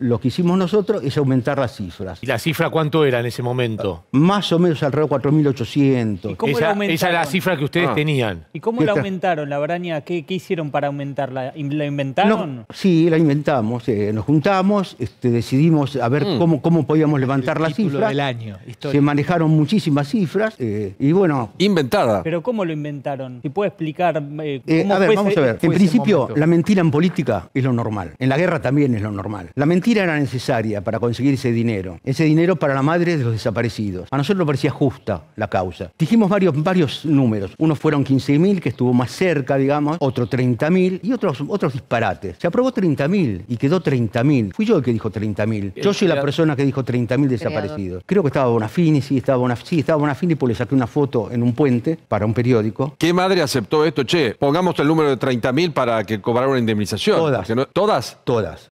Lo que hicimos nosotros es aumentar las cifras. ¿Y la cifra cuánto era en ese momento? Más o menos alrededor de 4.800. esa, era la cifra que ustedes ah. tenían. ¿Y cómo la aumentaron, la braña? ¿Qué, hicieron para aumentarla? ¿La inventaron? sí, la inventamos. Eh, nos juntamos, este, decidimos a ver mm. cómo, cómo podíamos levantar las cifras. del año. Se manejaron muchísimas cifras eh, y bueno... Inventada. ¿Pero cómo lo inventaron? ¿Se puede explicar? Eh, eh a ver, vamos a ver. En principio, la mentira en política es lo normal. En la guerra también es lo normal. La mentira era necesaria para conseguir ese dinero, ese dinero para la madre de los desaparecidos. A nosotros nos parecía justa la causa. Dijimos varios, varios números. Unos fueron 15.000, que estuvo más cerca, digamos, otro 30.000 y otros, otros disparates. Se aprobó 30.000 y quedó 30.000. Fui yo el que dijo 30.000. Yo soy la persona que dijo 30.000 desaparecidos. Creo que estaba Bonafini, sí, estaba Bonafini, estaba pues porque le saqué una foto en un puente para un periódico. ¿Qué madre aceptó esto? Che, pongamos el número de 30.000 para que cobrara una indemnización. Todas. Todas.